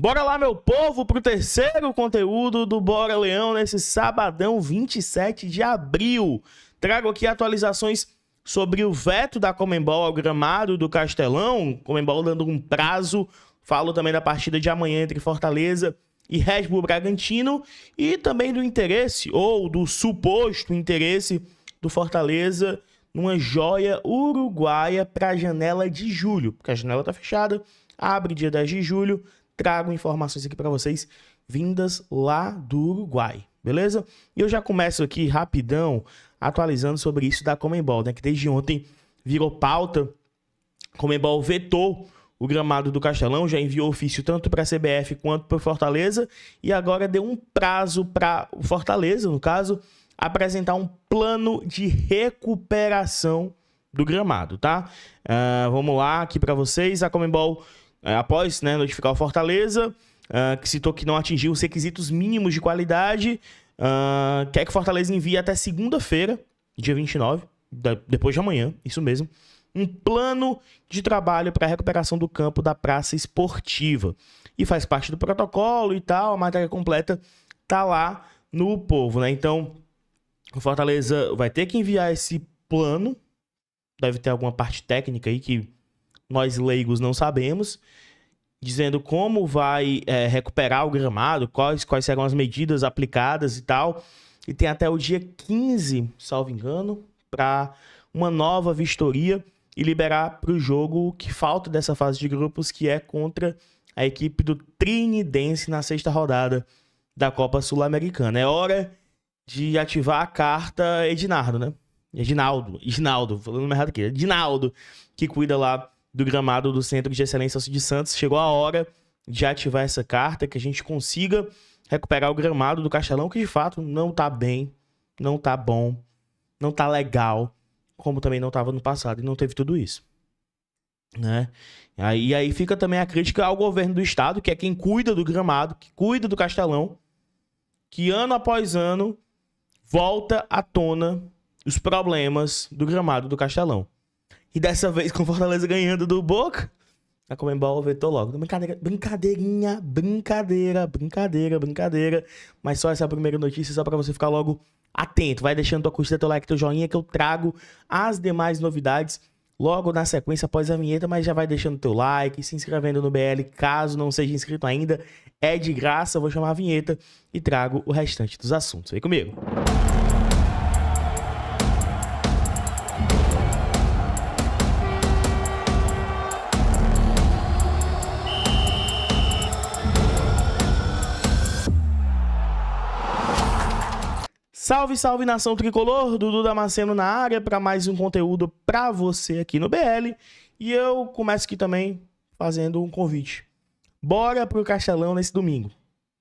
Bora lá, meu povo, para o terceiro conteúdo do Bora Leão nesse sabadão 27 de abril. Trago aqui atualizações sobre o veto da Comembol ao gramado do Castelão, Comembol dando um prazo. Falo também da partida de amanhã entre Fortaleza e Red Bull Bragantino e também do interesse ou do suposto interesse do Fortaleza numa joia uruguaia para a janela de julho, porque a janela está fechada, abre dia 10 de julho trago informações aqui para vocês vindas lá do Uruguai, beleza? E eu já começo aqui rapidão atualizando sobre isso da Comembol, né? Que desde ontem virou pauta. Comembol vetou o gramado do Castelão, já enviou ofício tanto para a CBF quanto para Fortaleza e agora deu um prazo para o Fortaleza, no caso, apresentar um plano de recuperação do gramado, tá? Uh, vamos lá aqui para vocês. A Comembol é, após né, notificar o Fortaleza, uh, que citou que não atingiu os requisitos mínimos de qualidade, uh, quer que Fortaleza envie até segunda-feira, dia 29, da, depois de amanhã, isso mesmo, um plano de trabalho para a recuperação do campo da praça esportiva. E faz parte do protocolo e tal, a matéria completa tá lá no povo, né? Então, o Fortaleza vai ter que enviar esse plano. Deve ter alguma parte técnica aí que nós leigos não sabemos, dizendo como vai é, recuperar o gramado, quais, quais serão as medidas aplicadas e tal. E tem até o dia 15, salvo engano, para uma nova vistoria e liberar para o jogo que falta dessa fase de grupos, que é contra a equipe do Trinidense na sexta rodada da Copa Sul-Americana. É hora de ativar a carta Edinardo, né? Edinaldo, Edinaldo, falando errado aqui, Edinaldo, que cuida lá do gramado do Centro de Excelência de Santos. Chegou a hora de ativar essa carta, que a gente consiga recuperar o gramado do Castelão, que de fato não tá bem, não tá bom, não tá legal, como também não tava no passado e não teve tudo isso. Né? Aí, aí fica também a crítica ao governo do estado, que é quem cuida do gramado, que cuida do Castelão, que ano após ano volta à tona os problemas do gramado do Castelão. E dessa vez com Fortaleza ganhando do Boca. A Comembol vetou logo. Brincadeira, brincadeirinha, brincadeira, brincadeira, brincadeira. Mas só essa é primeira notícia, só para você ficar logo atento. Vai deixando tua curtida, teu like, teu joinha, que eu trago as demais novidades logo na sequência após a vinheta. Mas já vai deixando teu like, se inscrevendo no BL, caso não seja inscrito ainda. É de graça, eu vou chamar a vinheta e trago o restante dos assuntos. Vem comigo. Música Salve, salve nação tricolor, Dudu Damasceno na área para mais um conteúdo para você aqui no BL. E eu começo aqui também fazendo um convite. Bora pro Castelão nesse domingo.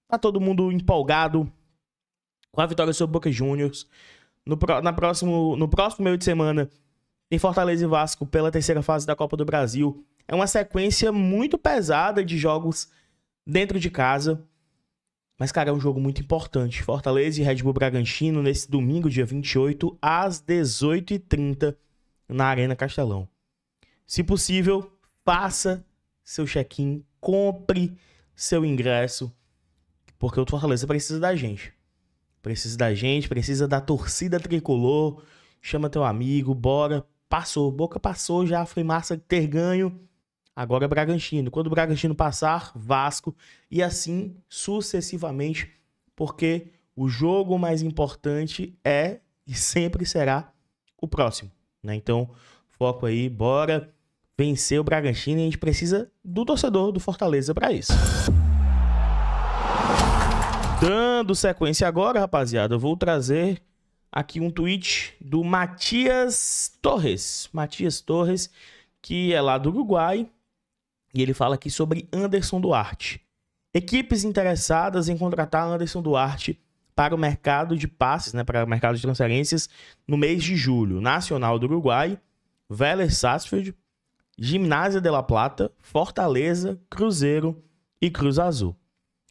Tá todo mundo empolgado com a vitória sobre Boca Juniors. No, na próximo, no próximo meio de semana tem Fortaleza e Vasco pela terceira fase da Copa do Brasil. É uma sequência muito pesada de jogos dentro de casa. Mas, cara, é um jogo muito importante. Fortaleza e Red Bull Bragantino nesse domingo, dia 28, às 18h30, na Arena Castelão. Se possível, faça seu check-in, compre seu ingresso, porque o Fortaleza precisa da gente. Precisa da gente, precisa da torcida tricolor. Chama teu amigo, bora. Passou, boca passou já, foi massa ter ganho agora é Bragantino. Quando o Bragantino passar, Vasco e assim sucessivamente, porque o jogo mais importante é e sempre será o próximo, né? Então, foco aí, bora vencer o Bragantino e a gente precisa do torcedor do Fortaleza para isso. Dando sequência agora, rapaziada, eu vou trazer aqui um tweet do Matias Torres. Matias Torres, que é lá do Uruguai, e ele fala aqui sobre Anderson Duarte. Equipes interessadas em contratar Anderson Duarte para o mercado de passes, né, para o mercado de transferências, no mês de julho. Nacional do Uruguai, Vélez Sarsfield, Gimnásia de La Plata, Fortaleza, Cruzeiro e Cruz Azul.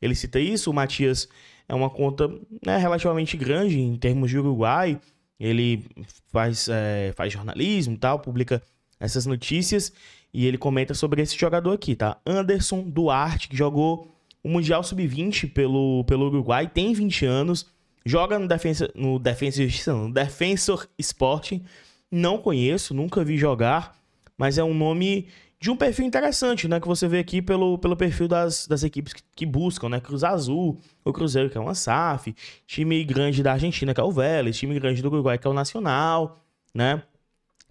Ele cita isso, o Matias é uma conta né, relativamente grande em termos de Uruguai, ele faz, é, faz jornalismo e tal, publica essas notícias, e ele comenta sobre esse jogador aqui, tá? Anderson Duarte, que jogou o Mundial Sub-20 pelo, pelo Uruguai, tem 20 anos, joga no Defensa, no Defensa Justiça, no Defensor Sporting. Não conheço, nunca vi jogar, mas é um nome de um perfil interessante, né? Que você vê aqui pelo, pelo perfil das, das equipes que, que buscam, né? Cruz Azul, o Cruzeiro, que é uma SAF, time grande da Argentina, que é o Vélez, time grande do Uruguai, que é o Nacional, né?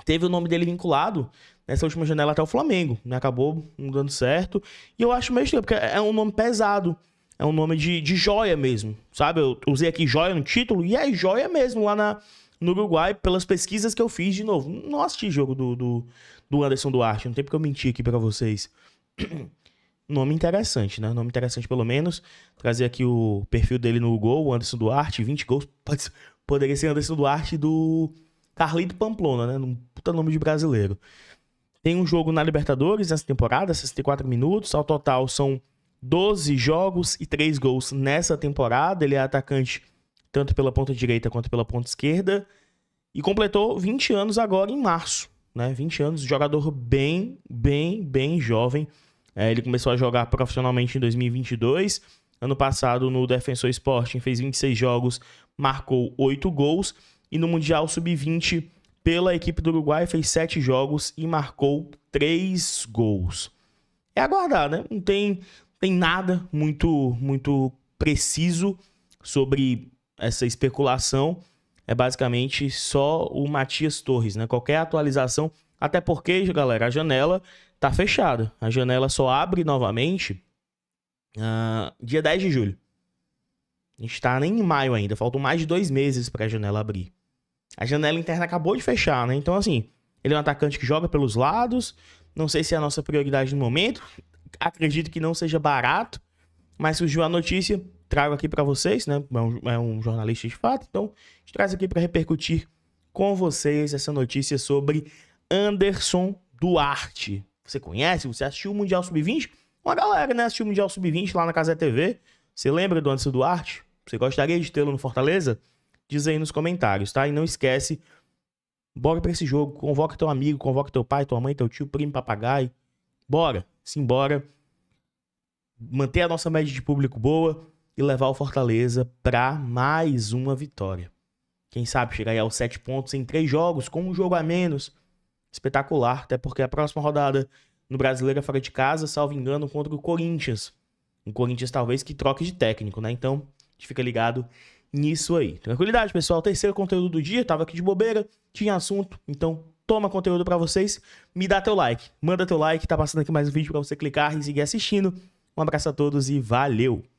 Teve o nome dele vinculado nessa última janela até o Flamengo, né? Acabou não dando certo. E eu acho meio estranho, porque é um nome pesado. É um nome de, de joia mesmo, sabe? Eu usei aqui joia no título e é joia mesmo lá na, no Uruguai, pelas pesquisas que eu fiz, de novo. Não assisti jogo do, do, do Anderson Duarte, não tem porque eu mentir aqui para vocês. nome interessante, né? Nome interessante pelo menos. Trazer aqui o perfil dele no gol, o Anderson Duarte, 20 gols. Pode ser, poderia ser Anderson Duarte do Carlito Pamplona, né? Um puta nome de brasileiro. Tem um jogo na Libertadores nessa temporada, 64 minutos. Ao total são 12 jogos e 3 gols nessa temporada. Ele é atacante tanto pela ponta direita quanto pela ponta esquerda. E completou 20 anos agora em março. Né? 20 anos, jogador bem, bem, bem jovem. É, ele começou a jogar profissionalmente em 2022. Ano passado, no Defensor Sporting, fez 26 jogos, marcou 8 gols. E no Mundial Sub-20 pela equipe do Uruguai, fez sete jogos e marcou três gols. É aguardar, né? Não tem, tem nada muito, muito preciso sobre essa especulação. É basicamente só o Matias Torres, né? Qualquer atualização, até porque, galera, a janela tá fechada. A janela só abre novamente uh, dia 10 de julho. A gente tá nem em maio ainda, faltam mais de dois meses para a janela abrir. A janela interna acabou de fechar, né? Então, assim, ele é um atacante que joga pelos lados. Não sei se é a nossa prioridade no momento. Acredito que não seja barato. Mas surgiu a notícia, trago aqui para vocês, né? É um, é um, jornalista de fato, então traz aqui para repercutir com vocês essa notícia sobre Anderson Duarte. Você conhece? Você assistiu o Mundial Sub-20? Uma galera, né? Assistiu o Mundial Sub-20 lá na Casa TV. Você lembra do Anderson Duarte? Você gostaria de tê-lo no Fortaleza? Diz aí nos comentários, tá? E não esquece, bora pra esse jogo. Convoca teu amigo, convoca teu pai, tua mãe, teu tio, primo, papagaio. Bora, simbora. Manter a nossa média de público boa e levar o Fortaleza pra mais uma vitória. Quem sabe chegar aí aos sete pontos em três jogos, com um jogo a menos. Espetacular, até porque a próxima rodada no Brasileiro é fora de casa, salvo engano, contra o Corinthians. Um Corinthians talvez que troque de técnico, né? Então, a gente fica ligado nisso aí. Tranquilidade, pessoal. Terceiro conteúdo do dia, tava aqui de bobeira, tinha assunto, então toma conteúdo para vocês. Me dá teu like, manda teu like, tá passando aqui mais um vídeo para você clicar e seguir assistindo. Um abraço a todos e valeu!